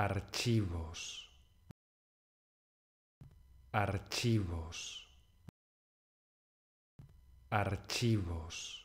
archivos, archivos, archivos.